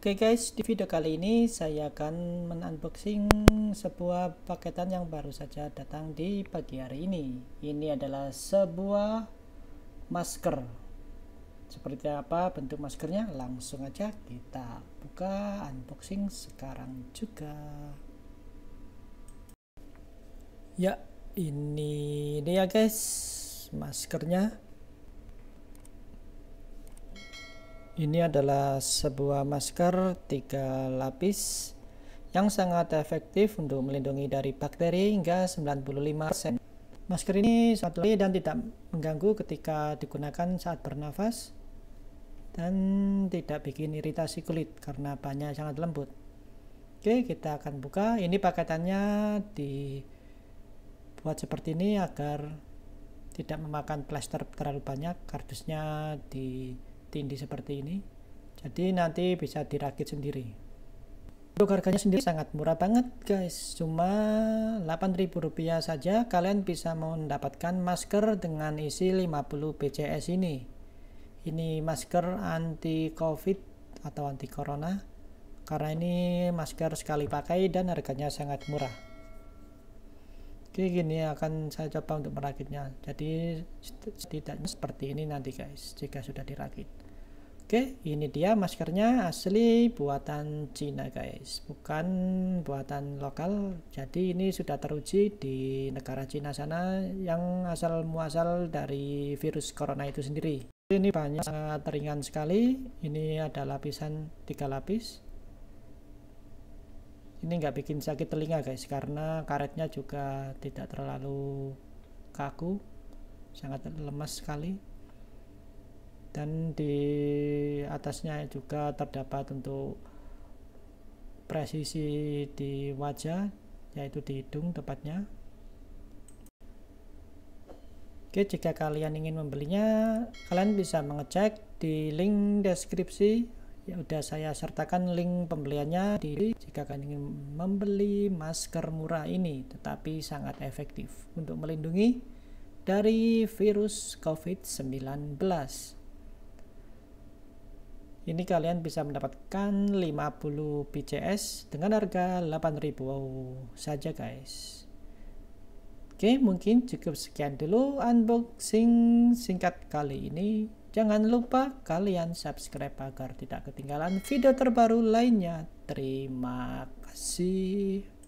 Oke okay guys, di video kali ini saya akan men-unboxing sebuah paketan yang baru saja datang di pagi hari ini. Ini adalah sebuah masker. Seperti apa bentuk maskernya? Langsung aja kita buka unboxing sekarang juga. Ya, ini dia guys maskernya Ini adalah sebuah masker tiga lapis yang sangat efektif untuk melindungi dari bakteri hingga 95%. Masker ini sangat lebih dan tidak mengganggu ketika digunakan saat bernafas dan tidak bikin iritasi kulit karena bahannya sangat lembut. Oke, kita akan buka. Ini paketannya dibuat seperti ini agar tidak memakan plaster terlalu banyak. Kardusnya di tindih seperti ini jadi nanti bisa dirakit sendiri untuk harganya sendiri sangat murah banget guys cuma 8000 rupiah saja kalian bisa mendapatkan masker dengan isi 50 BCS ini ini masker anti covid atau anti corona karena ini masker sekali pakai dan harganya sangat murah Oke, gini akan saya coba untuk merakitnya. Jadi setidaknya seperti ini nanti guys, jika sudah dirakit. Oke, ini dia maskernya asli buatan Cina guys, bukan buatan lokal. Jadi ini sudah teruji di negara Cina sana yang asal muasal dari virus corona itu sendiri. Ini banyak sangat ringan sekali. Ini ada lapisan tiga lapis ini nggak bikin sakit telinga guys karena karetnya juga tidak terlalu kaku sangat lemas sekali dan di atasnya juga terdapat untuk presisi di wajah yaitu di hidung tepatnya Oke jika kalian ingin membelinya kalian bisa mengecek di link deskripsi ya udah saya sertakan link pembeliannya di jika kalian ingin membeli masker murah ini tetapi sangat efektif untuk melindungi dari virus COVID-19 ini kalian bisa mendapatkan 50 PCS dengan harga 8000 saja guys Oke, mungkin cukup sekian dulu unboxing singkat kali ini. Jangan lupa kalian subscribe agar tidak ketinggalan video terbaru lainnya. Terima kasih.